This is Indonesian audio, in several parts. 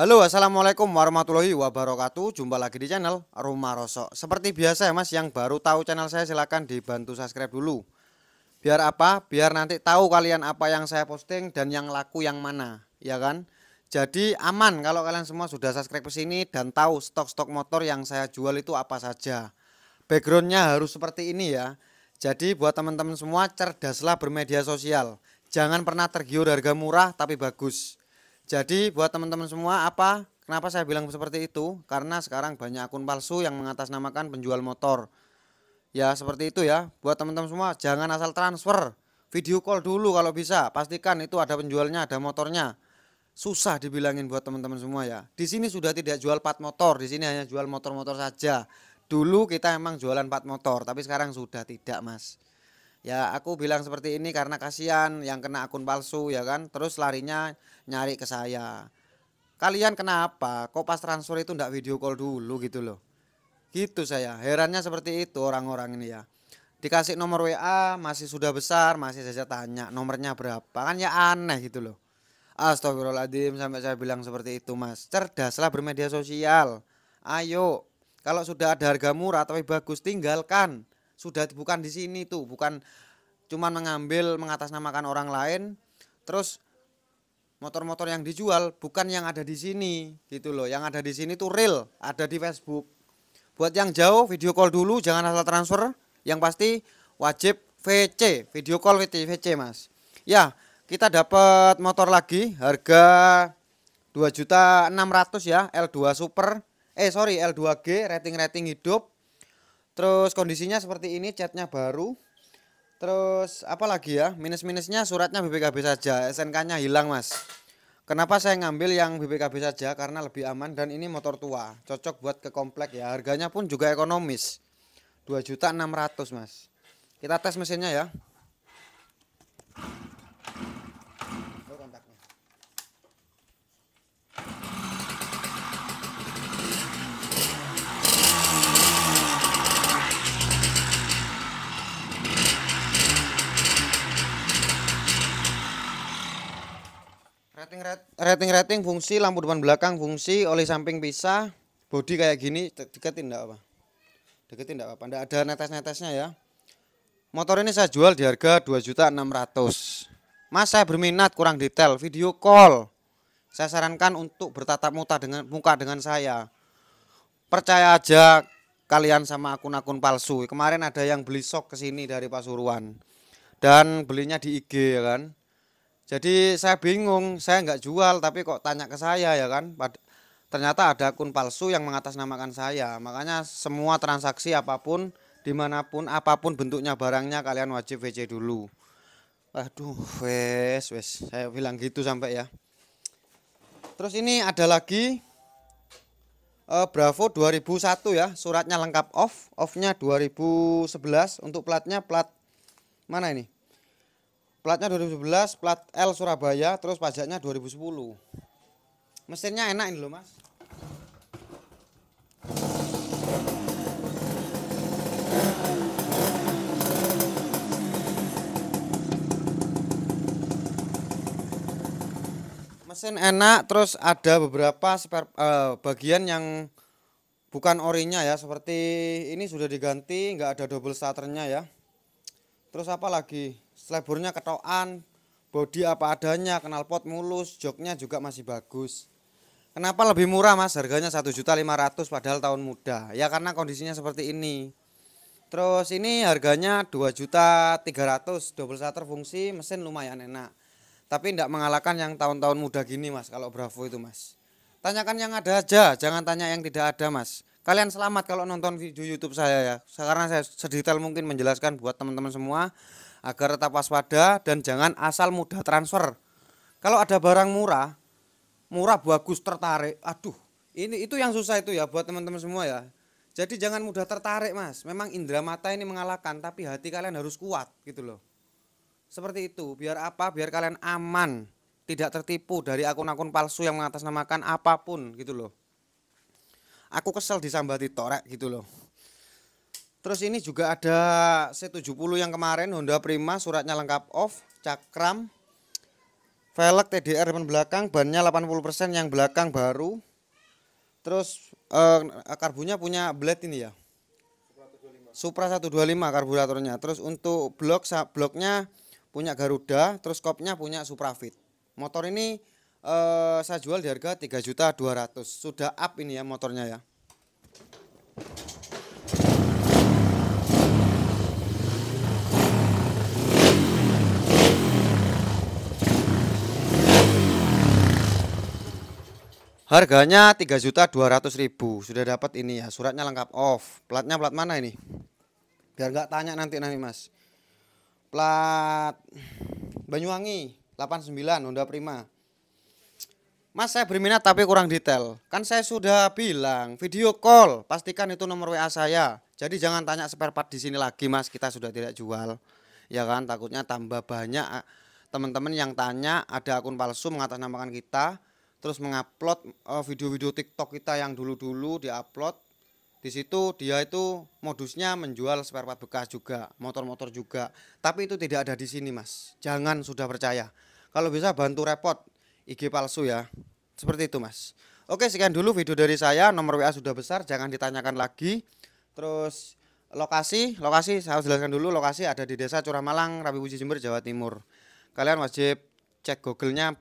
Halo assalamualaikum warahmatullahi wabarakatuh Jumpa lagi di channel Rumah Rosok Seperti biasa ya mas yang baru tahu channel saya silahkan dibantu subscribe dulu Biar apa? Biar nanti tahu kalian apa yang saya posting dan yang laku yang mana Ya kan? Jadi aman kalau kalian semua sudah subscribe ke sini dan tahu stok-stok motor yang saya jual itu apa saja Backgroundnya harus seperti ini ya Jadi buat teman-teman semua cerdaslah bermedia sosial Jangan pernah tergiur harga murah tapi bagus jadi buat teman-teman semua apa kenapa saya bilang seperti itu? Karena sekarang banyak akun palsu yang mengatasnamakan penjual motor. Ya seperti itu ya. Buat teman-teman semua jangan asal transfer. Video call dulu kalau bisa. Pastikan itu ada penjualnya, ada motornya. Susah dibilangin buat teman-teman semua ya. Di sini sudah tidak jual part motor, di sini hanya jual motor-motor saja. Dulu kita emang jualan part motor, tapi sekarang sudah tidak, Mas ya aku bilang seperti ini karena kasihan yang kena akun palsu ya kan terus larinya nyari ke saya kalian kenapa kok pas transfer itu ndak video call dulu gitu loh gitu saya herannya seperti itu orang-orang ini ya dikasih nomor WA masih sudah besar masih saja tanya nomornya berapa kan ya aneh gitu loh Astagfirullahaladzim sampai saya bilang seperti itu mas Cerdaslah bermedia sosial Ayo Kalau sudah ada harga murah tapi bagus tinggalkan sudah bukan di sini tuh bukan cuman mengambil mengatasnamakan orang lain terus motor-motor yang dijual bukan yang ada di sini gitu loh yang ada di sini tuh real ada di Facebook buat yang jauh video call dulu jangan asal transfer yang pasti wajib VC video call VC, VC mas ya kita dapat motor lagi harga dua juta ratus ya L2 super eh sorry L2G rating rating hidup terus kondisinya seperti ini catnya baru terus apa lagi ya minus-minusnya suratnya BPKB saja SNK-nya hilang mas kenapa saya ngambil yang BPKB saja karena lebih aman dan ini motor tua cocok buat ke komplek ya harganya pun juga ekonomis 2.600 mas kita tes mesinnya ya Rating, rating rating fungsi lampu depan belakang fungsi oli samping bisa, bodi kayak gini deketin enggak apa deketin enggak apa enggak ada netes-netesnya ya motor ini saya jual di harga 2.600 Mas saya berminat kurang detail video call saya sarankan untuk bertatap muka dengan muka dengan saya percaya aja kalian sama akun-akun palsu kemarin ada yang beli sok kesini dari Pasuruan dan belinya di IG ya kan jadi saya bingung, saya nggak jual tapi kok tanya ke saya ya kan. Ternyata ada akun palsu yang mengatasnamakan saya. Makanya semua transaksi apapun, dimanapun, apapun bentuknya barangnya kalian wajib VC dulu. Aduh, wes, wes, saya bilang gitu sampai ya. Terus ini ada lagi uh, Bravo 2001 ya, suratnya lengkap off, offnya 2011 untuk platnya plat mana ini? Platnya 2011, plat L Surabaya, terus pajaknya 2010. Mesinnya enak ini loh, Mas. Mesin enak, terus ada beberapa spare, uh, bagian yang bukan orinya ya, seperti ini sudah diganti, nggak ada double starternya ya. Terus apa lagi? seleburnya ketokan body apa adanya knalpot mulus joknya juga masih bagus kenapa lebih murah mas harganya 1.500 padahal tahun muda ya karena kondisinya seperti ini terus ini harganya 2.300 double shutter fungsi mesin lumayan enak tapi tidak mengalahkan yang tahun-tahun muda gini mas kalau Bravo itu mas tanyakan yang ada aja jangan tanya yang tidak ada mas kalian selamat kalau nonton video YouTube saya ya karena saya sedetail mungkin menjelaskan buat teman-teman semua agar tetap waspada dan jangan asal mudah transfer. Kalau ada barang murah, murah bagus tertarik. Aduh, ini itu yang susah itu ya buat teman-teman semua ya. Jadi jangan mudah tertarik, Mas. Memang indera mata ini mengalahkan, tapi hati kalian harus kuat gitu loh. Seperti itu, biar apa? Biar kalian aman, tidak tertipu dari akun-akun palsu yang mengatasnamakan apapun gitu loh. Aku kesel disambati torek gitu loh. Terus ini juga ada C70 yang kemarin Honda Prima suratnya lengkap off, cakram, velg TDR depan belakang, bannya 80% yang belakang baru. Terus eh, karbunya punya blade ini ya. Supra 125 karburatornya. Terus untuk blok bloknya punya Garuda, terus kopnya punya Suprafit. Motor ini eh, saya jual di harga 3.200. Sudah up ini ya motornya ya. Harganya 3.200.000. Sudah dapat ini ya, suratnya lengkap off. Platnya plat mana ini? Biar nggak tanya nanti nanti Mas. Plat Banyuwangi 89 Honda Prima. Mas saya berminat tapi kurang detail. Kan saya sudah bilang video call, pastikan itu nomor WA saya. Jadi jangan tanya spare part di sini lagi Mas, kita sudah tidak jual. Ya kan takutnya tambah banyak ah, teman-teman yang tanya ada akun palsu mengatasnamakan kita terus mengupload eh, video-video TikTok kita yang dulu-dulu diupload. Di situ dia itu modusnya menjual spare part bekas juga, motor-motor juga. Tapi itu tidak ada di sini, Mas. Jangan sudah percaya. Kalau bisa bantu repot IG palsu ya. Seperti itu, Mas. Oke, sekian dulu video dari saya. Nomor WA sudah besar, jangan ditanyakan lagi. Terus lokasi, lokasi saya jelaskan dulu. Lokasi ada di Desa Curah Malang, Rabi Puji Jember, Jawa Timur. Kalian wajib cek Google-nya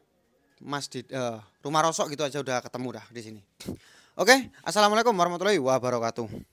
Mas di uh, rumah rosok gitu aja udah ketemu dah di sini. Oke, okay, assalamualaikum warahmatullahi wabarakatuh.